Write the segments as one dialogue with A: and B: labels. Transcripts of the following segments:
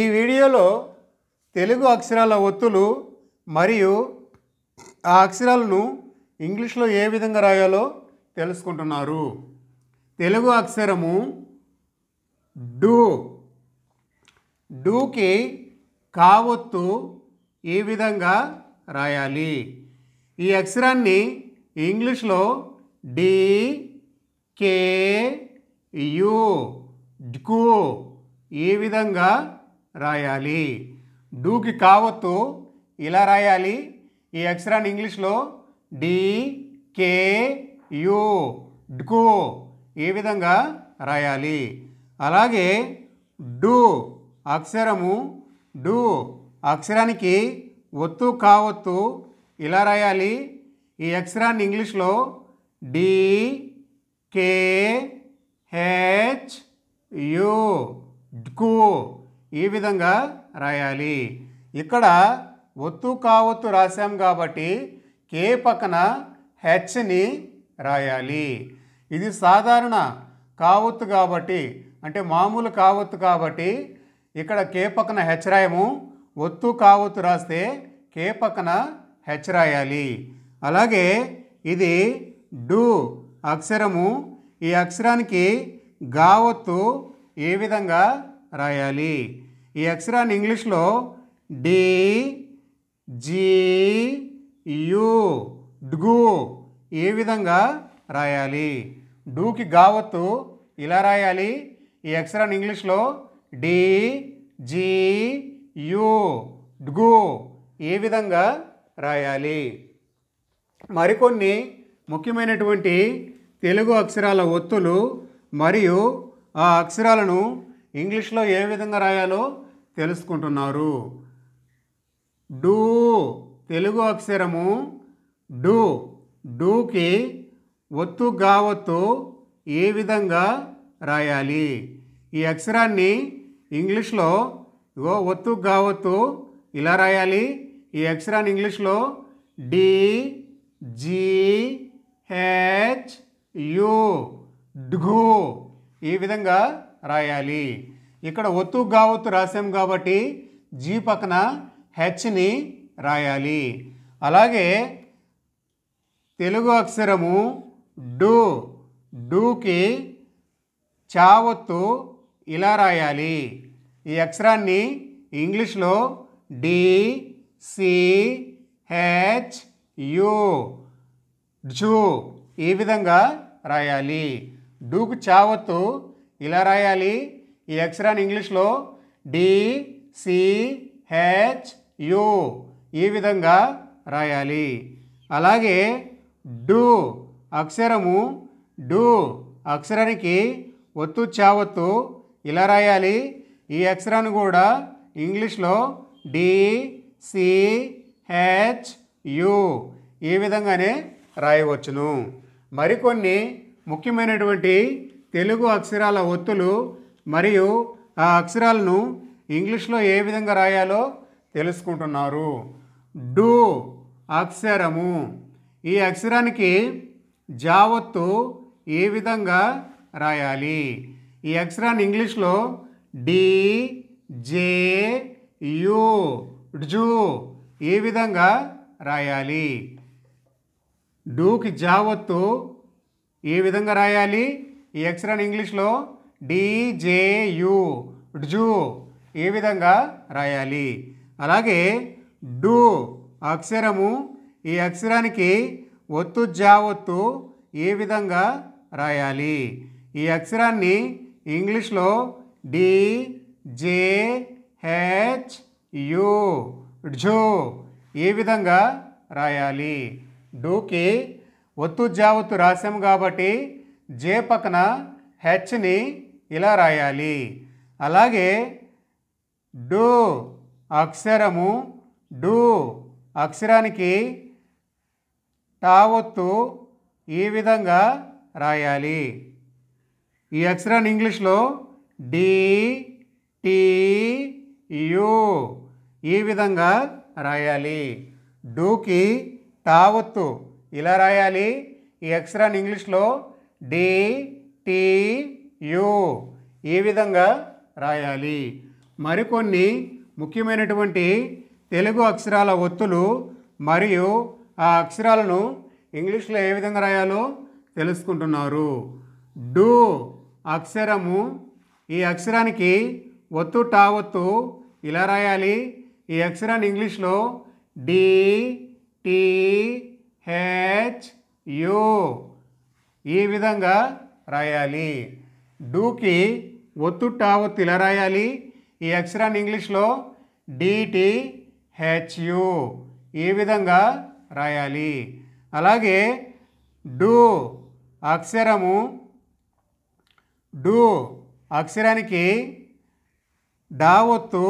A: ఈ వీడియోలో తెలుగు అక్షరాల ఒత్తులు మరియు ఆ అక్షరాలను ఇంగ్లీష్లో ఏ విధంగా రాయాలో తెలుసుకుంటున్నారు తెలుగు అక్షరము డూ డూకి కావొత్తు ఈ విధంగా రాయాలి ఈ అక్షరాన్ని ఇంగ్లీష్లో డి కే యు డ్కు ఈ విధంగా రాయాలి డూకి కావత్తు ఇలా రాయాలి ఈ అక్షరాన్ని ఇంగ్లీష్లో డి యూ యు ఏ ఈ విధంగా రాయాలి అలాగే డు అక్షరము డు అక్షరానికి ఒత్తు కావత్తు ఇలా రాయాలి ఈ అక్షరాన్ని ఇంగ్లీష్లో డి కే హెచ్ యు డ్కు ఈ విధంగా రాయాలి ఇక్కడ ఒత్తు కావత్తు రాశాం కాబట్టి కే పక్కన హెచ్ని రాయాలి ఇది సాధారణ కావత్తు కాబట్టి అంటే మామూలు కావత్తు కాబట్టి ఇక్కడ కే పక్కన హెచ్ రాయము ఒత్తు కావత్తు రాస్తే కే పక్కన హెచ్ రాయాలి అలాగే ఇది డూ అక్షరము ఈ అక్షరానికి గావత్తు ఏ విధంగా రాయాలి ఈ అక్షరాన్ని ఇంగ్లీష్లో డి జీ యు ఏ విధంగా రాయాలి డూకి గావత్తు ఇలా రాయాలి ఈ అక్షరాన్ని ఇంగ్లీష్లో డి జీ యు ఏ విధంగా రాయాలి మరికొన్ని ముఖ్యమైనటువంటి తెలుగు అక్షరాల ఒత్తులు మరియు ఆ అక్షరాలను ఇంగ్లీష్లో ఏ విధంగా రాయాలో తెలుసుకుంటున్నారు డూ తెలుగు అక్షరము డూ డూకి ఒత్తు గావత్తు ఏ విధంగా రాయాలి ఈ అక్షరాన్ని ఇంగ్లీష్లో ఓ ఒత్తు గావత్తు ఇలా రాయాలి ఈ అక్షరాన్ని ఇంగ్లీష్లో డి జీ హెచ్ యు డుగు ఈ విధంగా రాయాలి ఇక్కడ ఒత్తు గావత్తు రాసాం కాబట్టి జీ పక్కన హెచ్ని రాయాలి అలాగే తెలుగు అక్షరము డు డూకి చావత్తు ఇలా రాయాలి ఈ అక్షరాన్ని ఇంగ్లీష్లో డి సి హెచ్ యు జూ ఈ విధంగా రాయాలి డూకు చావత్తు ఇలా రాయాలి ఈ అక్షరాన్ని ఇంగ్లీష్లో డిసిహెచ్యు ఈ విధంగా రాయాలి అలాగే డు అక్షరము డు అక్షరానికి ఒత్తు చావత్తు ఇలా రాయాలి ఈ అక్షరాన్ని కూడా ఇంగ్లీష్లో డిసిహెచ్యు ఈ విధంగానే రాయవచ్చును మరికొన్ని ముఖ్యమైనటువంటి తెలుగు అక్షరాల ఒత్తులు మరియు ఆ అక్షరాలను ఇంగ్లీష్లో ఏ విధంగా రాయాలో తెలుసుకుంటున్నారు డు అక్షరము ఈ అక్షరానికి జావత్తు ఏ విధంగా రాయాలి ఈ అక్షరాన్ని ఇంగ్లీష్లో డి జే యూ జూ ఏ విధంగా రాయాలి డూకి జావత్తు ఏ విధంగా రాయాలి ఈ అక్షరాన్ని ఇంగ్లీష్లో డిజేయూ జూ ఏ విధంగా రాయాలి అలాగే డు అక్షరము ఈ అక్షరానికి ఒత్తు జావత్తు ఏ విధంగా రాయాలి ఈ అక్షరాన్ని ఇంగ్లీష్లో డి జే హెచ్ ఏ విధంగా రాయాలి డూకి ఒత్తు జావత్తు రాశాము కాబట్టి జే పక్కన హెచ్ని ఇలా రాయాలి అలాగే డు అక్షరము డు అక్షరానికి టావొత్తు ఈ విధంగా రాయాలి ఈ అక్షరాన్ని ఇంగ్లీష్లో డిటియు ఈ విధంగా రాయాలి డూకి టావొత్తు ఇలా రాయాలి ఈ అక్షరాన్ని ఇంగ్లీష్లో డిటియు ఈ విధంగా రాయాలి మరికొన్ని ముఖ్యమైనటువంటి తెలుగు అక్షరాల ఒత్తులు మరియు ఆ అక్షరాలను ఇంగ్లీష్లో ఏ విధంగా రాయాలో తెలుసుకుంటున్నారు డు అక్షరము ఈ అక్షరానికి ఒత్తు టా ఒత్తు ఇలా రాయాలి ఈ అక్షరాన్ని ఇంగ్లీష్లో డి హెచ్ యూ ఈ విధంగా రాయాలి డూకి ఒత్తు టావొత్తు ఇలా రాయాలి ఈ అక్షరాన్ని ఇంగ్లీష్లో డిటి హెచ్యు ఈ విధంగా రాయాలి అలాగే డూ అక్షరము డూ అక్షరానికి డావొత్తు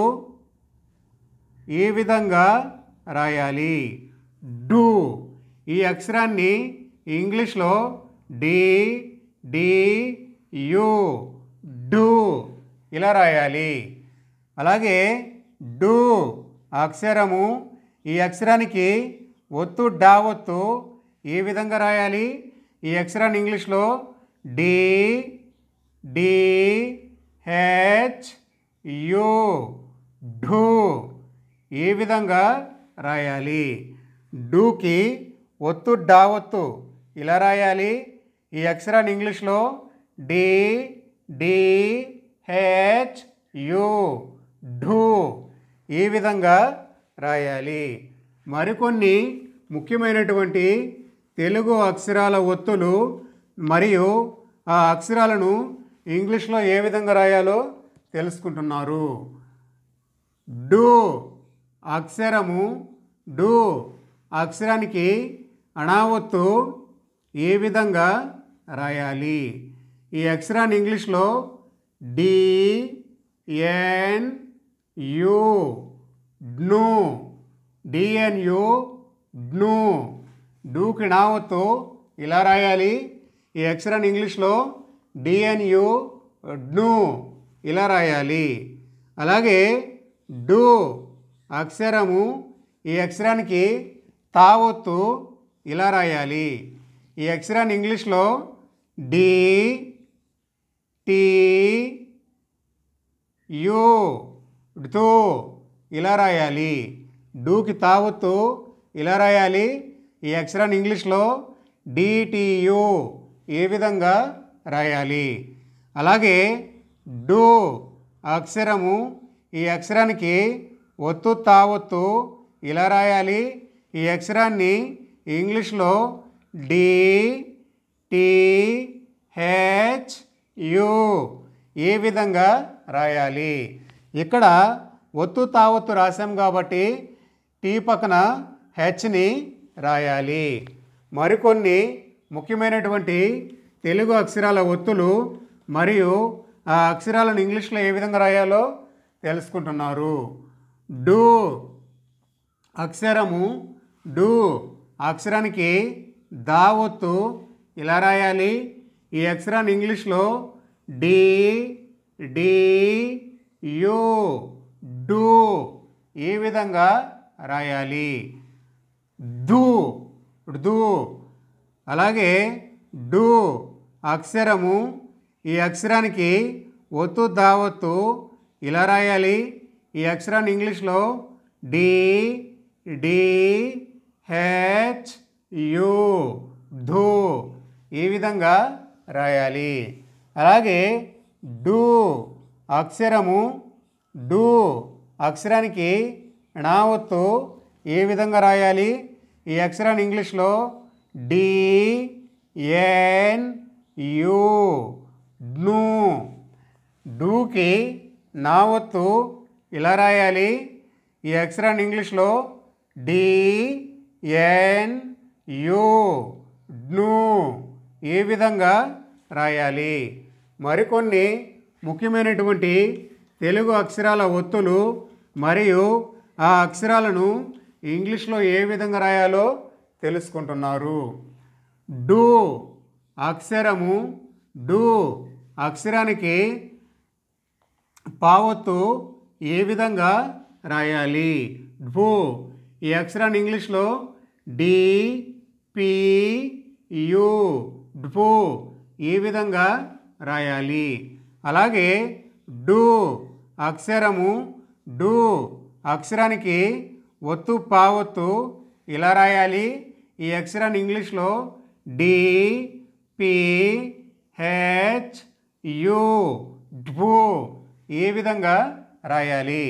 A: ఈ విధంగా రాయాలి డూ ఈ అక్షరాన్ని ఇంగ్లీష్లో డి డి యు డు ఇలా రాయాలి అలాగే డు అక్షరము ఈ అక్షరానికి ఒత్తు డా ఒత్తు ఏ విధంగా రాయాలి ఈ అక్షరాన్ని ఇంగ్లీష్లో డి డి హెచ్ యు ఢు ఏ విధంగా రాయాలి డూకి ఒత్తు డా ఒత్తు ఇలా రాయాలి ఈ అక్షరాన్ని ఇంగ్లీష్లో డి డి హెచ్ యు ఢు ఈ విధంగా రాయాలి మరికొన్ని ముఖ్యమైనటువంటి తెలుగు అక్షరాల ఒత్తులు మరియు ఆ అక్షరాలను ఇంగ్లీష్లో ఏ విధంగా రాయాలో తెలుసుకుంటున్నారు డు అక్షరము డు అక్షరానికి అణావత్తు ఏ విధంగా రాయాలి ఈ అక్షరాన్ని ఇంగ్లీష్లో డిఎన్ యు డ్ను డిఎన్ యు డ్ను డూకి నావతో ఇలా రాయాలి ఈ అక్షరాన్ని ఇంగ్లీష్లో డిఎన్ యు డ్ను ఇలా రాయాలి అలాగే డూ అక్షరము ఈ అక్షరానికి తావొత్తు ఇలా రాయాలి ఈ అక్షరాన్ని ఇంగ్లీష్లో డి టి ఇలా రాయాలి డూకి తావుతు ఇలా రాయాలి ఈ అక్షరాన్ని ఇంగ్లీష్లో డిటియు ఏ విధంగా రాయాలి అలాగే డూ అక్షరము ఈ అక్షరానికి ఒత్తు తావొత్తు ఇలా రాయాలి ఈ అక్షరాన్ని ఇంగ్లీష్లో డి టీహెచ్ యు ఏ విధంగా రాయాలి ఇక్కడ ఒత్తు తావత్తు రాశాం కాబట్టి టీ పక్కన హెచ్ని రాయాలి మరికొన్ని ముఖ్యమైనటువంటి తెలుగు అక్షరాల ఒత్తులు మరియు ఆ అక్షరాలను ఇంగ్లీష్లో ఏ విధంగా రాయాలో తెలుసుకుంటున్నారు డూ అక్షరము డూ అక్షరానికి దావత్తు ఇలా రాయాలి ఈ అక్షరాన్ని ఇంగ్లీష్లో డి డి యు డు ఈ విధంగా రాయాలి దూ డు అలాగే డు అక్షరము ఈ అక్షరానికి ఒత్తు దావత్తు ఇలా రాయాలి ఈ అక్షరాన్ని ఇంగ్లీష్లో డి డి హెచ్ యు ధూ ఈ విధంగా రాయాలి అలాగే డూ అక్షరము డూ అక్షరానికి నా వత్తు ఏ విధంగా రాయాలి ఈ అక్షరాన్ని ఇంగ్లీష్లో డి ఎన్ డ్నూ డూకి నా వత్తు ఇలా రాయాలి ఈ అక్షరాన్ని ఇంగ్లీష్లో డి ఎన్ డ్నూ ఏ విధంగా రాయాలి మరికొన్ని ముఖ్యమైనటువంటి తెలుగు అక్షరాల ఒత్తులు మరియు ఆ అక్షరాలను ఇంగ్లీష్లో ఏ విధంగా రాయాలో తెలుసుకుంటున్నారు డు అక్షరము డు అక్షరానికి పావొత్తు ఏ విధంగా రాయాలి డూ ఈ అక్షరాన్ని ఇంగ్లీష్లో డిపియు డుపు ఈ విధంగా రాయాలి అలాగే డు అక్షరము డు అక్షరానికి ఒత్తు పావొత్తు ఇలా రాయాలి ఈ అక్షరాన్ని ఇంగ్లీష్లో డి పి హెచ్ యు డు ఈ విధంగా రాయాలి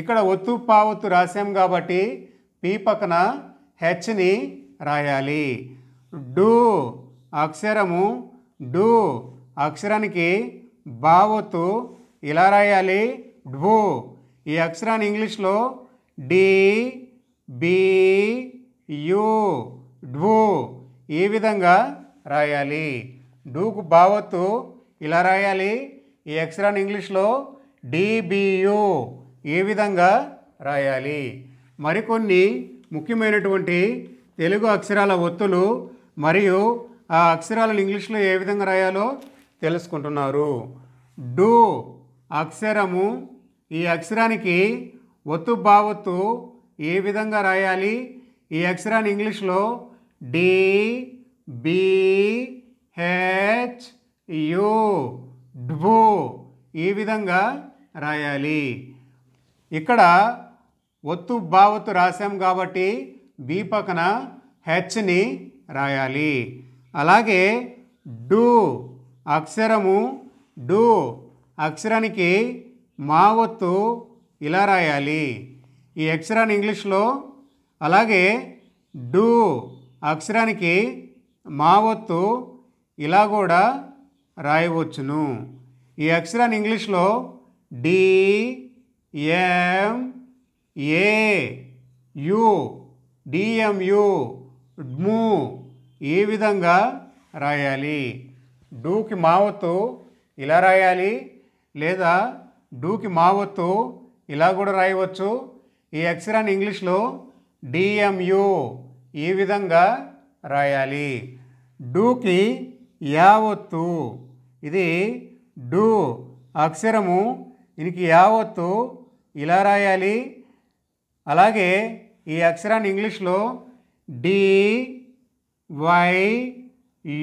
A: ఇక్కడ ఒత్తు పావొత్తు రాసాం కాబట్టి పి పక్కన హెచ్ని రాయాలి డు అక్షరము డూ అక్షరానికి బావొత్తు ఇలా రాయాలి డ్వు ఈ అక్షరాన్ని ఇంగ్లీష్లో డి బి యు ఈ విధంగా రాయాలి డూకు బావత్తు ఇలా రాయాలి ఈ అక్షరాన్ని ఇంగ్లీష్లో డిబియు ఏ విధంగా రాయాలి మరికొన్ని ముఖ్యమైనటువంటి తెలుగు అక్షరాల ఒత్తులు మరియు ఆ అక్షరాలు ఇంగ్లీష్లో ఏ విధంగా రాయాలో తెలుసుకుంటున్నారు డు అక్షరము ఈ అక్షరానికి ఒత్తు బావత్తు ఏ విధంగా రాయాలి ఈ అక్షరాన్ని ఇంగ్లీష్లో డి బి హెచ్ యు డ్బూ ఈ విధంగా రాయాలి ఇక్కడ ఒత్తు బావత్తు రాశాం కాబట్టి బి పక్కన హెచ్ని రాయాలి అలాగే డు అక్షరము డు అక్షరానికి మా ఒత్తు ఇలా రాయాలి ఈ అక్షరాన్ని ఇంగ్లీష్లో అలాగే డు అక్షరానికి మా ఒత్తు ఇలా కూడా రాయవచ్చును ఈ అక్షరాన్ని ఇంగ్లీష్లో D M A U DMU డ్మూ ఏ విధంగా రాయాలి డూకి మావత్తు ఇలా రాయాలి లేదా డూకి మావత్తు ఇలా కూడా రాయవచ్చు ఈ అక్షరాన్ని ఇంగ్లీష్లో డిఎంయు ఈ విధంగా రాయాలి డూకి యావత్తు ఇది డూ అక్షరము దీనికి యావత్తు ఇలా రాయాలి అలాగే ఈ అక్షరాన్ని ఇంగ్లీష్లో డి వై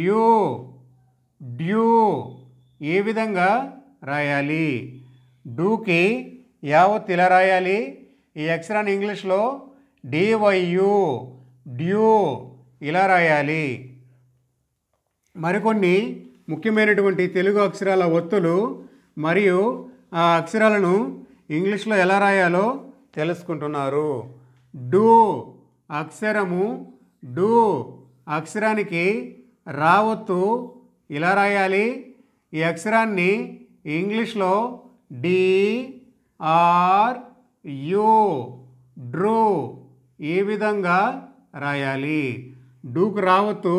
A: యూ డ్యూ ఏ విధంగా రాయాలి డూకి యావత్ ఇలా రాయాలి ఈ అక్షరాన్ని ఇంగ్లీష్లో డివైయు డ్యూ ఇలా రాయాలి మరికొన్ని ముఖ్యమైనటువంటి తెలుగు అక్షరాల ఒత్తులు మరియు ఆ అక్షరాలను ఇంగ్లీష్లో ఎలా రాయాలో తెలుసుకుంటున్నారు డూ అక్షరము డూ అక్షరానికి రావత్తు ఇలా రాయాలి ఈ అక్షరాన్ని ఇంగ్లీష్లో డి ఆర్ యు డ్రూ ఈ విధంగా రాయాలి డూకు రావత్తు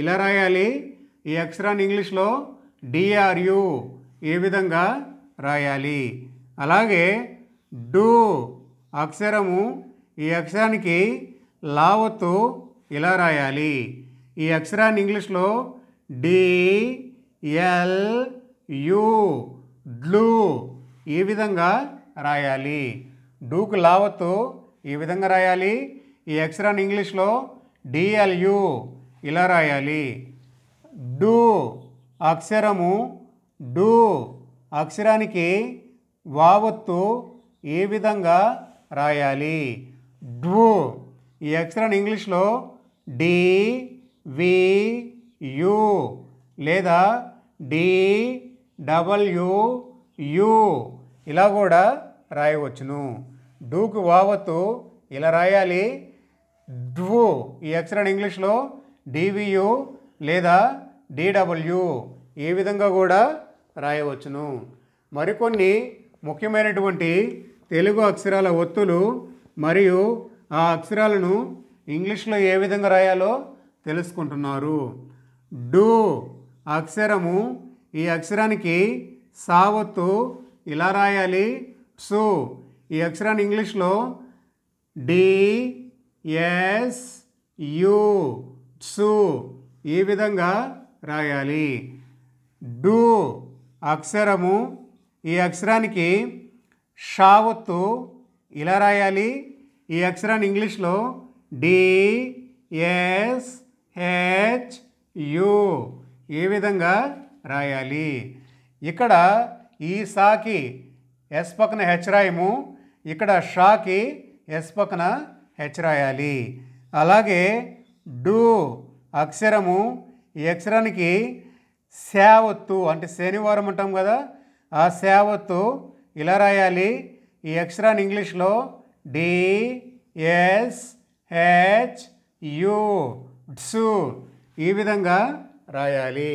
A: ఇలా రాయాలి ఈ అక్షరాన్ని ఇంగ్లీష్లో డిఆర్యు ఏ విధంగా రాయాలి అలాగే డూ అక్షరము ఈ అక్షరానికి లావత్తు ఇలా రాయాలి ఈ అక్షరాన్ని ఇంగ్లీష్లో డిఎల్ యూ డ్లూ ఈ విధంగా రాయాలి డూకు లావత్తు ఈ విధంగా రాయాలి ఈ అక్షరాన్ని ఇంగ్లీష్లో డిఎల్యు ఇలా రాయాలి డు అక్షరము డు అక్షరానికి వావత్తు ఏ విధంగా రాయాలి డ్వు ఈ అక్షరాన్ని ఇంగ్లీష్లో డివియు లేదా డిడబ్ల్యూయు ఇలా కూడా రాయవచ్చును డూకు వావత్తు ఇలా రాయాలి డ్వు ఈ అక్షరాన్ని ఇంగ్లీష్లో డివియు లేదా డిడబ్ల్యూ ఏ విధంగా కూడా రాయవచ్చును మరికొన్ని ముఖ్యమైనటువంటి తెలుగు అక్షరాల ఒత్తులు మరియు ఆ అక్షరాలను ఇంగ్లీష్లో ఏ విధంగా రాయాలో తెలుసుకుంటున్నారు డూ అక్షరము ఈ అక్షరానికి సావత్తు ఇలా రాయాలి సు ఈ అక్షరాన్ని ఇంగ్లీష్లో డిఎస్ యు సు ఈ విధంగా రాయాలి డు అక్షరము ఈ అక్షరానికి షావత్తు ఇలా రాయాలి ఈ అక్షరాన్ని ఇంగ్లీష్లో డిఎస్హెచ్యు ఈ విధంగా రాయాలి ఇక్కడ ఈ సాకి ఎస్ పక్కన హెచ్ రాయము ఇక్కడ షాకి ఎస్ పక్కన హెచ్ రాయాలి అలాగే డు అక్షరము ఈ అక్షరానికి సేవత్తు అంటే శనివారం అంటాం కదా ఆ సేవత్తు ఇలా రాయాలి ఈ అక్షరాన్ని ఇంగ్లీష్లో డి ఎస్ హెచ్ యు ఈ విధంగా రాయాలి